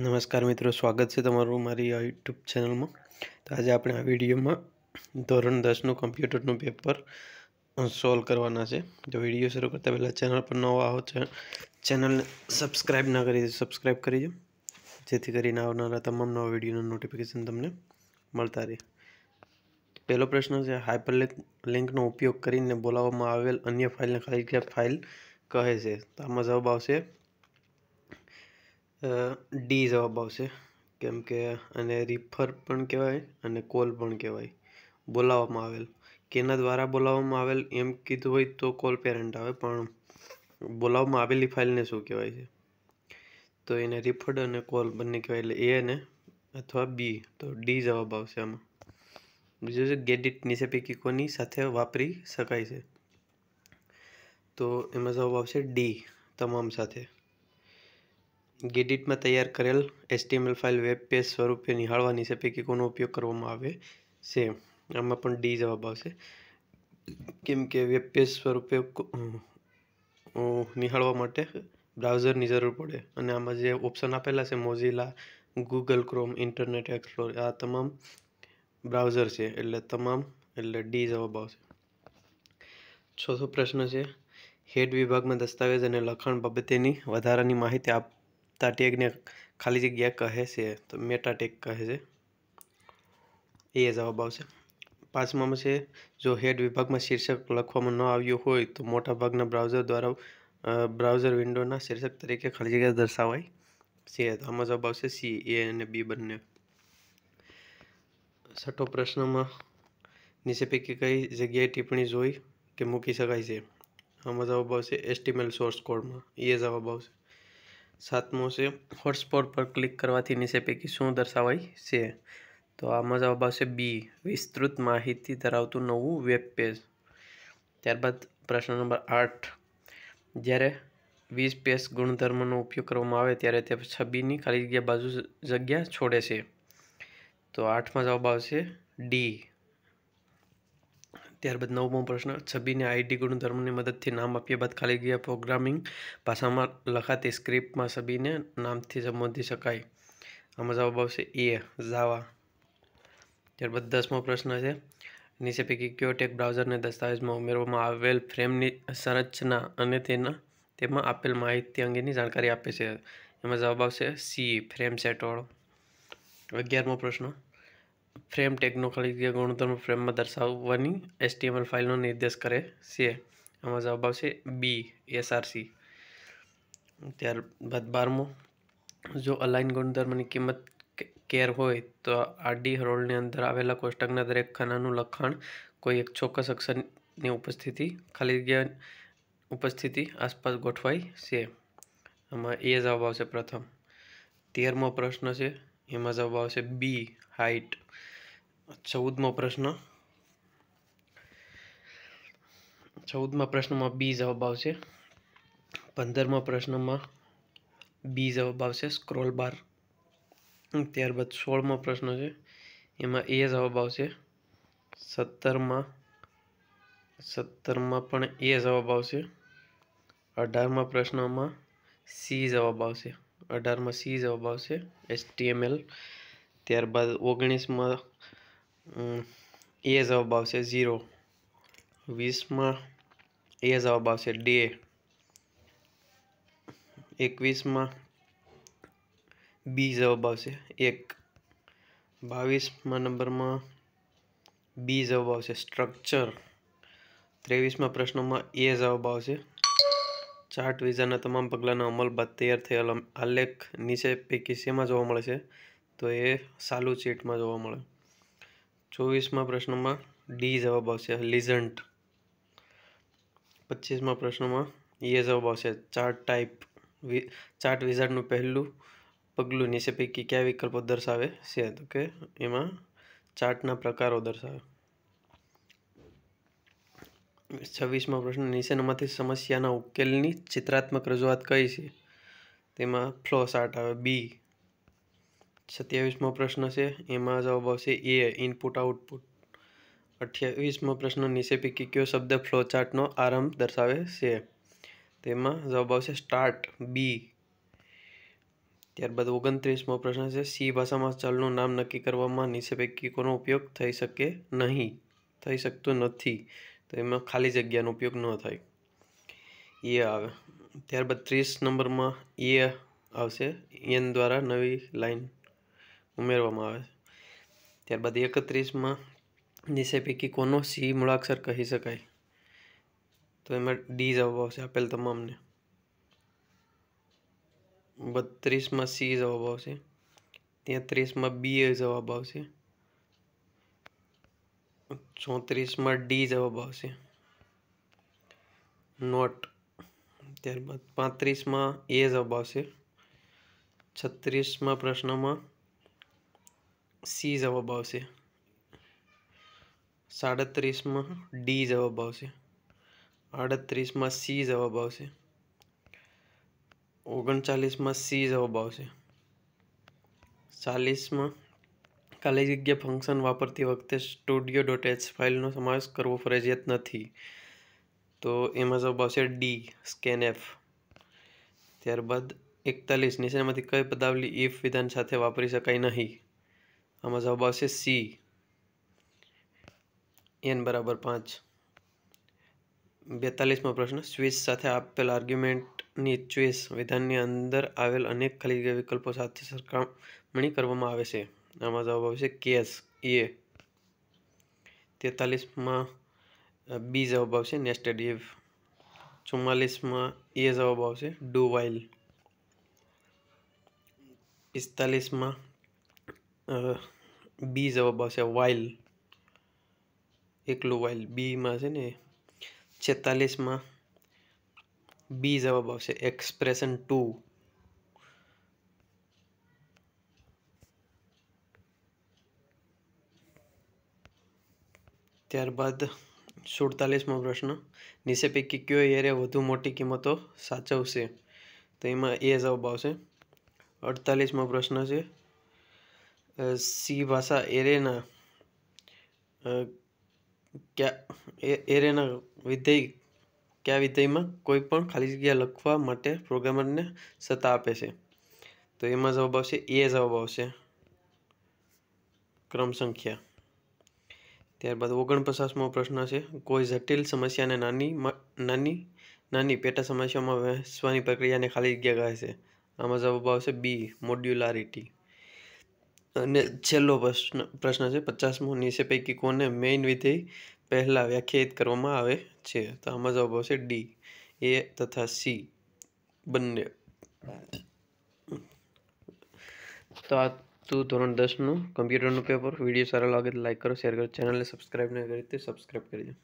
નમસ્કાર મિત્રો સ્વાગત છે તમારું મારી યુટ્યુબ ચેનલમાં તો આજે આપણે આ વિડીયોમાં ધોરણ દસનું કમ્પ્યુટરનું પેપર સોલ્વ કરવાના છે જો વિડીયો શરૂ કરતાં પહેલાં ચેનલ પર નવા આવો ચેનલને સબસ્ક્રાઈબ ના કરી સબસ્ક્રાઈબ કરીજો જેથી કરીને આવનારા તમામ નવા વિડીયોનું નોટિફિકેશન તમને મળતા રહે પહેલો પ્રશ્ન છે હાઇપરલિંક લિંકનો ઉપયોગ કરીને બોલાવવામાં આવેલ અન્ય ફાઇલને ખાલી ફાઇલ કહે છે તો આમાં જવાબ આવશે ડી જવાબ આવશે કેમ કે આને રિફર પણ કહેવાય અને કોલ પણ કહેવાય બોલાવવામાં આવેલ કેના દ્વારા બોલાવવામાં આવેલ એમ કીધું હોય તો કોલ પેરેન્ટ આવે પણ બોલાવવામાં આવેલી ફાઇલને શું કહેવાય છે તો એને રિફંડ અને કોલ બંને કહેવાય એટલે એ ને અથવા બી તો ડી જવાબ આવશે આમાં બીજું છે ગેડિટ નીચે પૈકી સાથે વાપરી શકાય છે તો એમાં જવાબ આવશે ડી તમામ સાથે ગેડિટમાં તૈયાર કરેલ એચટીએમએલ ફાઇલ વેબ પેજ સ્વરૂપે નિહાળવાની છે પૈકી કોનો ઉપયોગ કરવામાં આવે છે આમાં પણ ડી જવાબ આવશે કેમ કે વેબ પેજ સ્વરૂપે નિહાળવા માટે બ્રાઉઝરની જરૂર પડે અને આમાં જે ઓપ્શન આપેલા છે Mozilla Google Chrome internet explore આ તમામ બ્રાઉઝર છે એટલે તમામ એટલે ડી જવાબ આવશે ચોથો પ્રશ્ન છે હેડ વિભાગમાં દસ્તાવેજ અને લખાણ બાબતેની વધારાની માહિતી આપ મેટા ટેગને ખાલી જગ્યા કહે છે તો મેટા ટેગ કહે છે એ જવાબ આવશે પાંચમામાં છે જો હેડ વિભાગમાં શીર્ષક લખવામાં ન આવ્યું હોય તો મોટાભાગના બ્રાઉઝર દ્વારા બ્રાઉઝર વિન્ડોના શીર્ષક તરીકે ખાલી જગ્યા દર્શાવાય છે તો આમાં જવાબ આવશે સી એ અને બી બંને છઠ્ઠો પ્રશ્નમાં નીચે પૈકી કઈ જગ્યાએ ટિપ્પણી જોઈ કે મૂકી શકાય છે આમાં જવાબ આવશે એસ્ટિમેલ સોર્સ કોડમાં એ જવાબ આવશે સાતમો છે હોટસ્પોટ પર ક્લિક કરવાથી નીચે પૈકી શું દર્શાવાય છે તો આ જવાબ આવશે બી વિસ્તૃત માહિતી ધરાવતું નવું વેબ પેજ ત્યારબાદ પ્રશ્ન નંબર આઠ જ્યારે વીસ પેજ ગુણધર્મનો ઉપયોગ કરવામાં આવે ત્યારે તે છબીની ખાલી જગ્યા બાજુ જગ્યા છોડે છે તો આઠમાં જવાબ આવશે ડી ત્યારબાદ નવમો પ્રશ્ન છબીને આઈડી ગુણધર્મની મદદથી નામ આપ્યા બાદ ખાલી ગયા પ્રોગ્રામિંગ ભાષામાં લખાતી સ્ક્રિપ્ટમાં છબીને નામથી સંબોધી શકાય આમાં જવાબ આવશે એ ઝાવા ત્યારબાદ દસમો પ્રશ્ન છે નીચે પૈકી કયો ટેક બ્રાઉઝરને દસ્તાવેજમાં ઉમેરવામાં આવેલ ફ્રેમની સંરચના અને તેના તેમાં આપેલ માહિતી અંગેની જાણકારી આપે છે એમાં જવાબ આવશે સી ફ્રેમ સેટવાળો અગિયારમો પ્રશ્ન ફ્રેમ ટેગનો ખરીદ્યા ગુણધર્મ ફ્રેમમાં દર્શાવવાની એસટીએમએલ ફાઇલનો નિર્દેશ કરે છે આમાં જવાબ આવશે બી એસઆરસી ત્યારબાદ બારમો જો અલાઇન ગુણધર્મની કિંમત કેર હોય તો આડી હરોળની અંદર આવેલા કોષ્ટકના દરેક ખાનાનું લખાણ કોઈ એક ચોક્કસ અક્ષરની ઉપસ્થિતિ ખરીદ્યા ઉપસ્થિતિ આસપાસ ગોઠવાય છે આમાં એ જવાબ આવશે પ્રથમ તેરમો પ્રશ્ન છે એમાં જવાબ આવશે બી હાઇટ ચૌદમો પ્રશ્ન ચૌદમા પ્રશ્નમાં બી જવાબ આવશે પંદરમા પ્રશ્નમાં બી જવાબ આવશે સ્ક્રોલ બાર ત્યારબાદ સોળમો પ્રશ્ન છે એમાં એ જવાબ આવશે સત્તરમાં સત્તરમાં પણ એ જવાબ આવશે અઢારમા પ્રશ્નમાં સી જવાબ આવશે અઢારમાં સી જવાબ આવશે એચટીએમએલ ત્યારબાદ ઓગણીસમાં એ જવાબ આવશે ઝીરો વીસમાં એ જવાબ આવશે ડે એકવીસમાં બી જવાબ આવશે એક બાવીસમાં નંબરમાં બી જવાબ આવશે સ્ટ્રક્ચર ત્રેવીસમાં પ્રશ્નોમાં એ જવાબ આવશે ચાર્ટ વિઝાના તમામ પગલાંના અમલ બાદ તૈયાર થયેલ આલેખ નીચે પૈકી શેમાં જોવા મળે છે તો એ સાલુ ચીટમાં જોવા મળે ચોવીસમાં પ્રશ્નમાં ડી જવાબ આવશે લિઝન્ટ પચીસમાં પ્રશ્નમાં એ જવાબ આવશે ચાર્ટ ટાઈપ ચાર્ટ વિઝાર્ડનું પહેલું પગલું નીચે પૈકી કયા વિકલ્પો દર્શાવે છે તો કે એમાં ચાર્ટના પ્રકારો દર્શાવે છવ્વીસમાં પ્રશ્ન નીચેનામાંથી સમસ્યાના ઉકેલની ચિત્રાત્મક રજૂઆત કઈ છે તેમાં ફ્લો ચાર્ટ આવે બી સત્યાવીસમો પ્રશ્ન છે એમાં જવાબ આવશે એ ઇનપુટ આઉટપુટ અઠ્યાવીસમો પ્રશ્ન નીચે પૈકી કયો શબ્દ ફ્લોચાર્ટનો આરંભ દર્શાવે છે તેમાં જવાબ આવશે સ્ટાર્ટ બી ત્યારબાદ ઓગણત્રીસમો પ્રશ્ન છે સી ભાષામાં ચલનું નામ નક્કી કરવામાં નીચે પૈકી કોનો ઉપયોગ થઈ શકે નહીં થઈ શકતો નથી તો એમાં ખાલી જગ્યાનો ઉપયોગ ન થાય એ આવે ત્યારબાદ ત્રીસ નંબરમાં એ આવશે એન દ્વારા નવી લાઈન ઉમેરવામાં આવે છે ત્યારબાદ એકત્રીસમાં નીચે પૈકી કોનો સી મૂળાક્ષર કહી શકાય તો એમાં ડી જવાબ આવશે આપેલ તમામને બત્રીસમાં સી જવાબ આવશે તેત્રીસમાં બી એ જવાબ આવશે ચોત્રીસમાં ડી જવાબ આવશે નોટ ત્યારબાદ પાંત્રીસમાં એ જવાબ આવશે છત્રીસમાં પ્રશ્નમાં સી જવાબ આવશે સાડત્રીસમાં ડી જવાબ આવશે આડત્રીસમાં સી જવાબ આવશે ઓગણચાલીસમાં સી જવાબ આવશે ચાલીસમાં ખાલી જગ્યા ફંક્શન વાપરતી વખતે સ્ટુડિયો ડોટ એચ ફાઇલનો સમાવેશ કરવો ફરજિયાત નથી તો એમાં જવાબ આવશે ડી સ્કેન એફ ત્યારબાદ એકતાલીસ નીચેનામાંથી કઈ પદાવલી ઇફ વિધાન સાથે વાપરી શકાય નહીં આમાં જવાબ આવશે સી એન બરાબર પાંચ બેતાલીસમો પ્રશ્ન સ્વિચ સાથે આપેલ આર્ગ્યુમેન્ટની ચોઈસ વિધાનની અંદર આવેલ અનેક ખાલી વિકલ્પો સાથે સરખામણી કરવામાં આવે છે આમાં જવાબ આવશે કેસ એ તેતાલીસમાં બી જવાબ આવશે નેસ્ટેડ ઇફ ચુમ્માલીસમાં એ જવાબ આવશે ડુ વાઇલ પિસ્તાલીસમાં બી જવાબ આવશે વાઇલ એકલું વાઇલ બીમાં છે ને છેતાલીસમાં બી જવાબ આવશે એક્સપ્રેશન ટુ ત્યારબાદ સુડતાલીસમો પ્રશ્ન નીચે પૈકી કયો એરે વધુ મોટી કિંમતો સાચવશે તો એમાં એ જવાબ આવશે અડતાલીસમો પ્રશ્ન છે સી ભાષા એરેના ક્યા એરેના વિધેય કયા વિધેયમાં કોઈ પણ ખાલી જગ્યા લખવા માટે પ્રોગ્રામરને સત્તા આપે છે તો એમાં જવાબ આવશે એ જવાબ આવશે ક્રમ સંખ્યા ત્યારબાદ ઓગણપચાસમો પ્રશ્ન છે કોઈ જટિલ સમસ્યાને નાની નાની નાની પેટા સમસ્યામાં વહેંચવાની પ્રક્રિયાને ખાલી જગ્યા કહે છે આમાં જવાબ આવશે બી મોડ્યુલારિટી અને છેલ્લો પ્રશ્ન પ્રશ્ન છે પચાસમો નીચે પૈકી કોને મેઇન વિધેય પહેલાં વ્યાખ્યાયિત કરવામાં આવે છે તો આમાં જવાબ આવશે ડી એ તથા સી બંને તો આ તું ધોરણ દસનું કમ્પ્યુટરનું પેપર વિડીયો સારો લાગે તો લાઈક કરો શેર કરો ચેનલને સબસ્ક્રાઈબ ન કરી તે સબસ્ક્રાઈબ કરી દો